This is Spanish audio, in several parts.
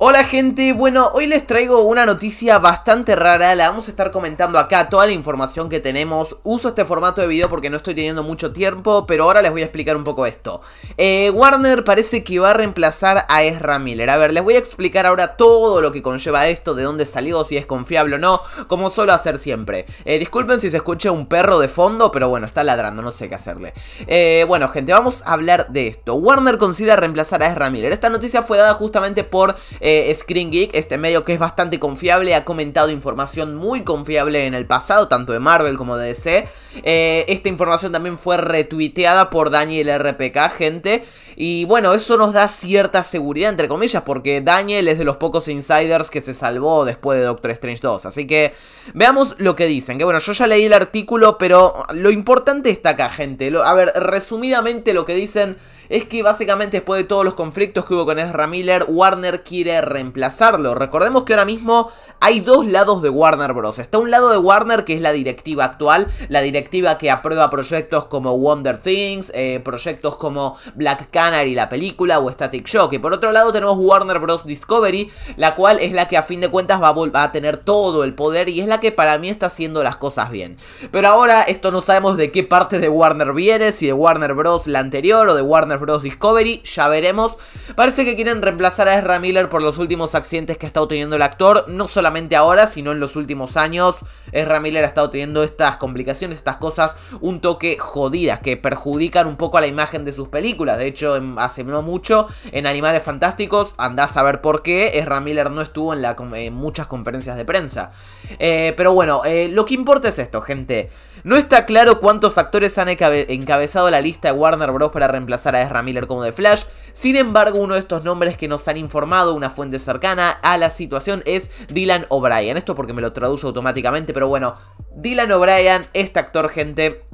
Hola gente, bueno, hoy les traigo una noticia bastante rara, la vamos a estar comentando acá toda la información que tenemos, uso este formato de video porque no estoy teniendo mucho tiempo, pero ahora les voy a explicar un poco esto. Eh, Warner parece que va a reemplazar a Ezra Miller, a ver, les voy a explicar ahora todo lo que conlleva esto, de dónde salió, si es confiable o no, como suelo hacer siempre. Eh, disculpen si se escucha un perro de fondo, pero bueno, está ladrando, no sé qué hacerle. Eh, bueno gente, vamos a hablar de esto. Warner considera reemplazar a Ezra Miller, esta noticia fue dada justamente por eh, Screen Geek, este medio que es bastante confiable, ha comentado información muy confiable en el pasado, tanto de Marvel como de DC. Eh, esta información también fue retuiteada por Daniel RPK, gente. Y bueno, eso nos da cierta seguridad, entre comillas, porque Daniel es de los pocos insiders que se salvó después de Doctor Strange 2. Así que veamos lo que dicen. Que bueno, yo ya leí el artículo, pero lo importante está acá, gente. a ver, resumidamente lo que dicen es que básicamente después de todos los conflictos que hubo con Ezra Miller, Warner quiere reemplazarlo. Recordemos que ahora mismo hay dos lados de Warner Bros. Está un lado de Warner que es la directiva actual, la directiva que aprueba proyectos como Wonder Things, eh, proyectos como Black Canary, la película, o Static Shock. Y por otro lado tenemos Warner Bros. Discovery, la cual es la que a fin de cuentas va a, a tener todo el poder y es la que para mí está haciendo las cosas bien. Pero ahora esto no sabemos de qué parte de Warner viene, si de Warner Bros. la anterior o de Warner Bros. Discovery, ya veremos. Parece que quieren reemplazar a Ezra Miller por los últimos accidentes que ha estado teniendo el actor, no solamente ahora, sino en los últimos años. Ezra Miller ha estado teniendo estas complicaciones, estas cosas un toque jodidas, que perjudican un poco a la imagen de sus películas. De hecho, hace no mucho, en Animales Fantásticos, andás a saber por qué, Ezra Miller no estuvo en, muchas conferencias de prensa. Eh, pero bueno, eh, lo que importa es esto, gente. No está claro cuántos actores han encabezado la lista de Warner Bros. para reemplazar a Ramiller como de Flash. Sin embargo, uno de estos nombres que nos han informado una fuente cercana a la situación es Dylan O'Brien. Esto porque me lo traduce automáticamente, pero bueno, Dylan O'Brien, este actor, gente,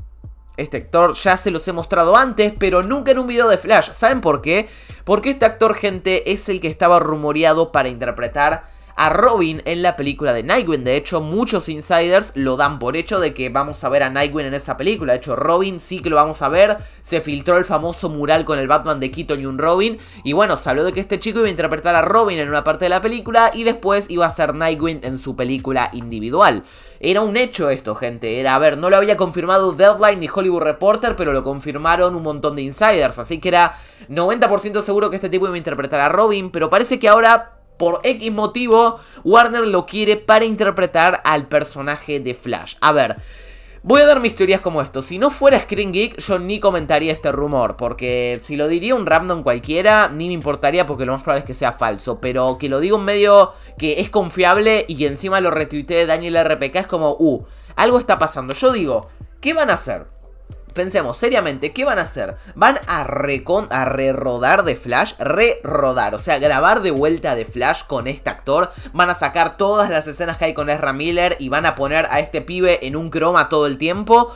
este actor ya se los he mostrado antes, pero nunca en un video de Flash. ¿Saben por qué? Porque este actor, gente, es el que estaba rumoreado para interpretar a Robin en la película de Nightwing. De hecho, muchos insiders lo dan por hecho de que vamos a ver a Nightwing en esa película. De hecho, Robin sí que lo vamos a ver. Se filtró el famoso mural con el Batman de Keaton y un Robin. Y bueno, se habló de que este chico iba a interpretar a Robin en una parte de la película y después iba a ser Nightwing en su película individual. Era un hecho esto, gente. Era, a ver, no lo había confirmado Deadline ni Hollywood Reporter, pero lo confirmaron un montón de insiders. Así que era 90% seguro que este tipo iba a interpretar a Robin, pero parece que ahora por X motivo, Warner lo quiere para interpretar al personaje de Flash. A ver, Voy a dar mis teorías como esto. Si no fuera Screen Geek, yo ni comentaría este rumor. Porque si lo diría un random cualquiera, ni me importaría porque lo más probable es que sea falso. Pero que lo diga un medio que es confiable y encima lo retuitee Daniel RPK es como, uh, algo está pasando. Yo digo, ¿qué van a hacer? pensemos seriamente, ¿qué van a hacer? Van a, a re-rodar de Flash, re-rodar, o sea, grabar de vuelta de Flash con este actor, van a sacar todas las escenas que hay con Ezra Miller y van a poner a este pibe en un croma todo el tiempo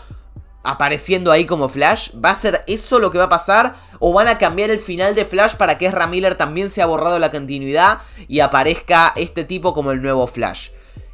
apareciendo ahí como Flash? ¿Va a ser eso lo que va a pasar? ¿O van a cambiar el final de Flash para que Ezra Miller también se ha borrado la continuidad y aparezca este tipo como el nuevo Flash?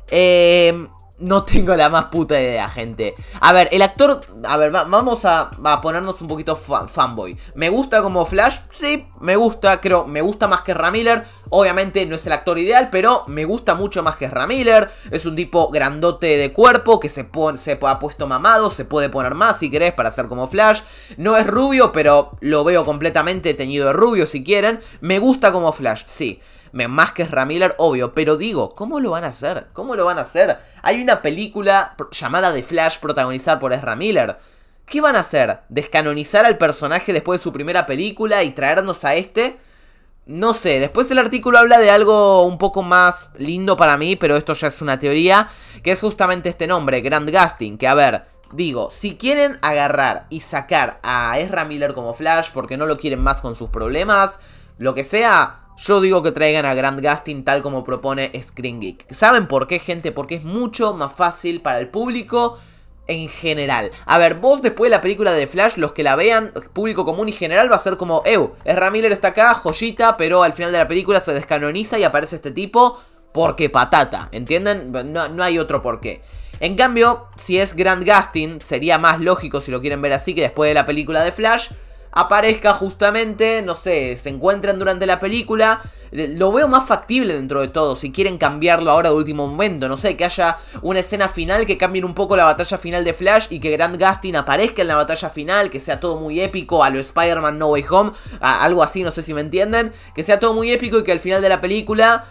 Eh, no tengo la más puta idea, gente. A ver, el actor... A ver, vamos a, ponernos un poquito fanboy. ¿Me gusta como Flash? Sí, me gusta, creo. Me gusta más que Ramiller. Obviamente no es el actor ideal, pero me gusta mucho más que miller Es un tipo grandote de cuerpo que se, se ha puesto mamado, se puede poner más si querés para hacer como Flash. No es rubio, pero lo veo completamente teñido de rubio si quieren. Me gusta como Flash, sí más que miller obvio, pero digo, ¿cómo lo van a hacer? ¿Cómo lo van a hacer? Hay una película llamada The Flash protagonizada por Ezra Miller. ¿Qué van a hacer? ¿Descanonizar al personaje después de su primera película y traernos a este? No sé, después el artículo habla de algo un poco más lindo para mí, pero esto ya es una teoría, que es justamente este nombre, Grand Gasting, que a ver, digo, si quieren agarrar y sacar a Ezra Miller como Flash porque no lo quieren más con sus problemas, lo que sea, yo digo que traigan a Grand Gasting tal como propone Screen Geek. ¿Saben por qué, gente? Porque es mucho más fácil para el público en general. A ver, vos después de la película de Flash, los que la vean, público común y general, va a ser como, ew, es Miller está acá, joyita, pero al final de la película se descanoniza y aparece este tipo porque patata, ¿entienden? No, hay otro por qué. En cambio, si es Grand Gastin, sería más lógico si lo quieren ver así que después de la película de Flash, aparezca justamente, no sé, se encuentran durante la película. Eh, lo veo más factible dentro de todo, si quieren cambiarlo ahora de último momento, no sé, que haya una escena final que cambien un poco la batalla final de Flash y que Grant Gustin aparezca en la batalla final, que sea todo muy épico, a lo Spider-Man No Way Home, algo así, no sé si me entienden, que sea todo muy épico y que al final de la película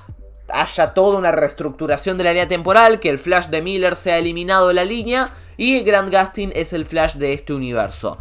haya toda una reestructuración de la línea temporal, que el Flash de Miller sea eliminado de la línea y Grant Gustin es el Flash de este universo.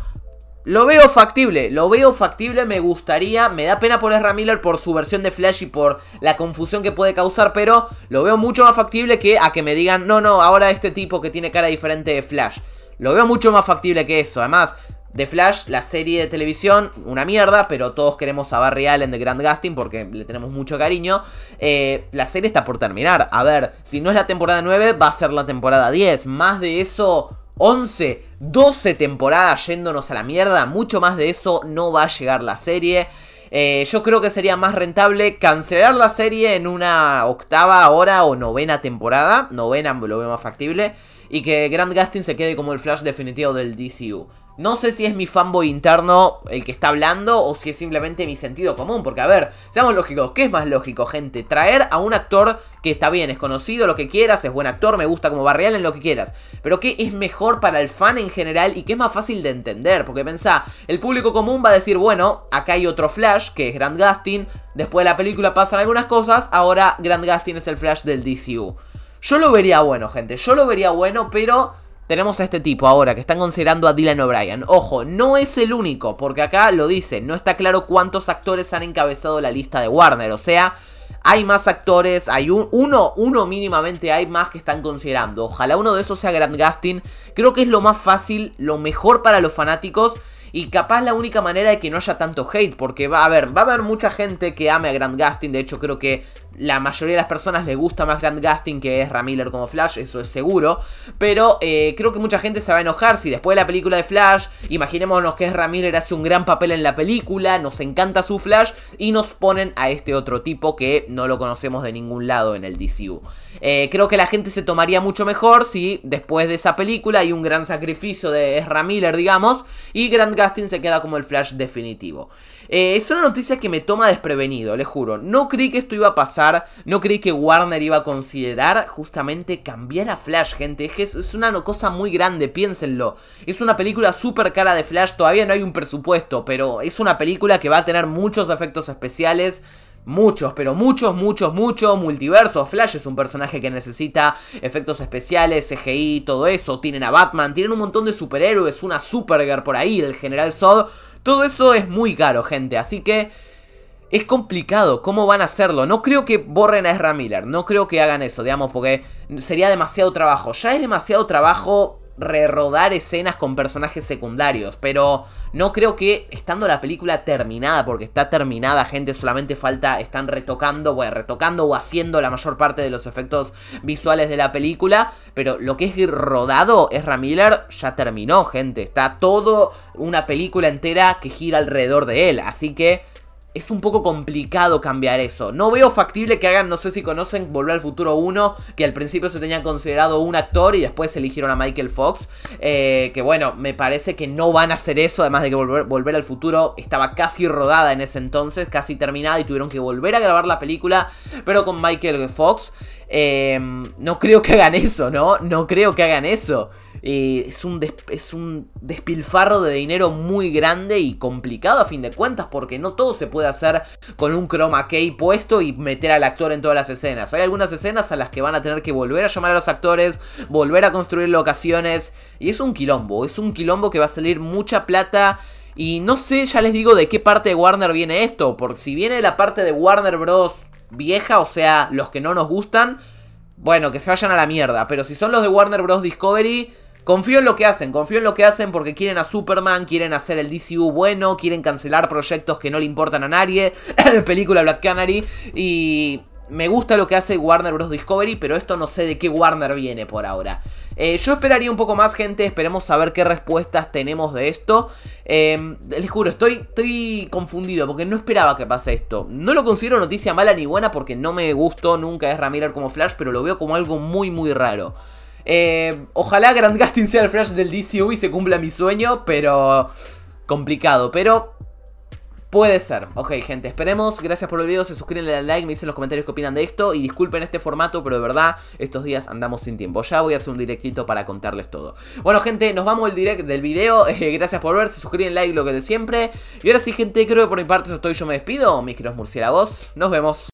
Lo veo factible, lo veo factible, me gustaría, me da pena por Ezra Miller por su versión de Flash y por la confusión que puede causar, pero lo veo mucho más factible que a que me digan, no, no, ahora este tipo que tiene cara diferente de Flash. Lo veo mucho más factible que eso, además, The Flash, la serie de televisión, una mierda, pero todos queremos a Barry Allen de Grand Gasting porque le tenemos mucho cariño. Eh, la serie está por terminar. A ver, si no es la temporada 9, va a ser la temporada 10. Más de eso 11, 12 temporadas yéndonos a la mierda, mucho más de eso no va a llegar la serie. Eh, yo creo que sería más rentable cancelar la serie en una octava hora o novena temporada, novena lo veo más factible, y que grand Gustin se quede como el Flash definitivo del DCU. No sé si es mi fanboy interno el que está hablando o si es simplemente mi sentido común, porque a ver, seamos lógicos, ¿qué es más lógico, gente? Traer a un actor que está bien, es conocido, lo que quieras, es buen actor, me gusta como barrial en lo que quieras, pero ¿qué es mejor para el fan en general y qué es más fácil de entender? Porque pensá, el público común va a decir, bueno, acá hay otro Flash, que es Grant Gustin, después de la película pasan algunas cosas, ahora Grant Gustin es el Flash del DCU. Yo lo vería bueno, gente, yo lo vería bueno, pero tenemos a este tipo ahora que están considerando a Dylan O'Brien. Ojo, no es el único, porque acá lo dice, no está claro cuántos actores han encabezado la lista de Warner, o sea, hay más actores, hay un, uno, uno mínimamente hay más que están considerando. Ojalá uno de esos sea Grant Gustin, creo que es lo más fácil, lo mejor para los fanáticos. Y capaz la única manera de que no haya tanto hate, porque va a haber, va a haber mucha gente que ame a Grant Gustin, de hecho creo que la mayoría de las personas le gusta más Grant Gustin que es Miller como Flash, eso es seguro. Pero eh, creo que mucha gente se va a enojar si después de la película de Flash, imaginémonos que es Miller hace un gran papel en la película, nos encanta su Flash y nos ponen a este otro tipo que no lo conocemos de ningún lado en el DCU. Eh, creo que la gente se tomaría mucho mejor si después de esa película hay un gran sacrificio de Ezra Miller, digamos, y Grant Gustin se queda como el Flash definitivo. Eh, es una noticia que me toma desprevenido, les juro. No creí que esto iba a pasar no creí que Warner iba a considerar justamente cambiar a Flash, gente. Es es una cosa muy grande, piénsenlo. Es una película súper cara de Flash, todavía no hay un presupuesto, pero es una película que va a tener muchos efectos especiales. Muchos, pero muchos, muchos, muchos multiversos. Flash es un personaje que necesita efectos especiales, CGI, todo eso. Tienen a Batman, tienen un montón de superhéroes, una Supergirl por ahí, el General Zod. Todo eso es muy caro, gente. Así que es complicado cómo van a hacerlo. No creo que borren a Ezra Miller, no creo que hagan eso, digamos, porque sería demasiado trabajo. Ya es demasiado trabajo re-rodar escenas con personajes secundarios, pero no creo que estando la película terminada, porque está terminada, gente, solamente falta, están retocando, bueno, retocando o haciendo la mayor parte de los efectos visuales de la película, pero lo que es rodado, Ezra Miller ya terminó, gente, está todo una película entera que gira alrededor de él, así que es un poco complicado cambiar eso. No veo factible que hagan, no sé si conocen Volver al Futuro 1, que al principio se tenía considerado un actor y después eligieron a Michael Fox. Eh, que bueno, me parece que no van a hacer eso, además de que Volver, Volver al Futuro estaba casi rodada en ese entonces, casi terminada y tuvieron que volver a grabar la película, pero con Michael Fox. Eh, no creo que hagan eso, ¿no? No creo que hagan eso es, un es un despilfarro de dinero muy grande y complicado a fin de cuentas, porque no todo se puede hacer con un chroma key puesto y meter al actor en todas las escenas. Hay algunas escenas a las que van a tener que volver a llamar a los actores, volver a construir locaciones, y es un quilombo, es un quilombo que va a salir mucha plata. Y no sé, ya les digo de qué parte de Warner viene esto, porque si viene la parte de Warner Bros. vieja, o sea, los que no nos gustan, bueno, que se vayan a la mierda. Pero si son los de Warner Bros. Discovery, Confío en lo que hacen, confío en lo que hacen porque quieren a Superman, quieren hacer el DCU bueno, quieren cancelar proyectos que no le importan a nadie, película Black Canary y me gusta lo que hace Warner Bros. Discovery, pero esto no sé de qué Warner viene por ahora. Eh, yo esperaría un poco más, gente. Esperemos saber qué respuestas tenemos de esto. Em, les juro, estoy, estoy confundido porque no esperaba que pase esto. No lo considero noticia mala ni buena porque no me gustó nunca es Ramiro como Flash, pero lo veo como algo muy, muy raro. Eh, ojalá Grand Gasting sea el Flash del DCU y se cumpla mi sueño, pero... Complicado, pero... Puede ser. Ok, gente, esperemos. Gracias por el video. Se suscriben, le dan like, me dicen en los comentarios qué opinan de esto. Y disculpen este formato, pero de verdad, estos días andamos sin tiempo. Ya voy a hacer un directito para contarles todo. Bueno, gente, nos vamos el direct del video. Eh, gracias por ver. Se suscriben, like, lo que de siempre. Y ahora sí, gente, creo que por mi parte eso estoy. Yo me despido. Mis queridos murciélagos. Nos vemos.